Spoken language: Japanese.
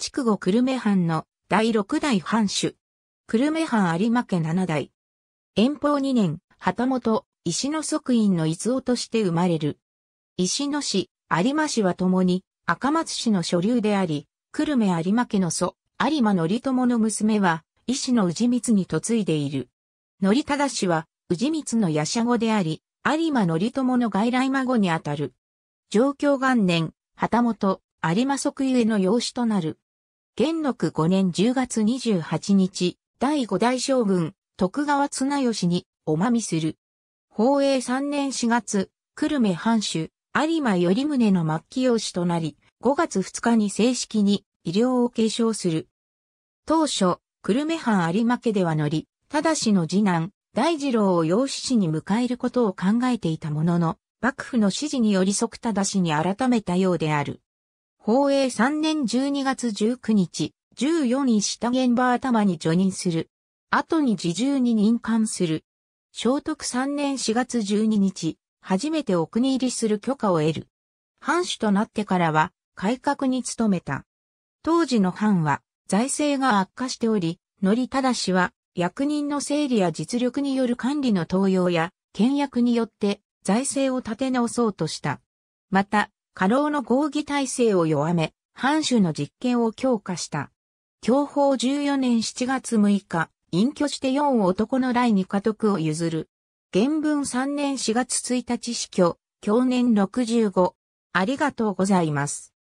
筑後久留米藩の第六代藩主。久留米藩有馬家七代。遠方二年、旗本、石の即院の伊夫として生まれる。石の氏、有馬氏は共に、赤松氏の所流であり、久留米有馬家の祖、有馬則友の娘は、医師の氏光に嫁いでいる。則忠氏は、氏光の夜叉子であり、有馬則友の外来孫にあたる。上京元年、旗本、有馬即位への養子となる。元禄5年10月28日、第5代将軍、徳川綱吉に、おまみする。宝永3年4月、久留米藩主、有馬頼宗の末期養子となり、5月2日に正式に医療を継承する。当初、久留米藩有馬家では乗り、ただしの次男、大二郎を養子氏に迎えることを考えていたものの、幕府の指示により即ただしに改めたようである。法永3年12月19日、14位下現場頭に除任する。後に自重に任官する。聖徳3年4月12日、初めてお国入りする許可を得る。藩主となってからは、改革に努めた。当時の藩は、財政が悪化しており、則忠は、役人の整理や実力による管理の登用や、倹約によって、財政を立て直そうとした。また、過労の合議体制を弱め、藩主の実権を強化した。享保14年7月6日、隠居して4男の来に家督を譲る。原文3年4月1日死去、去年65。ありがとうございます。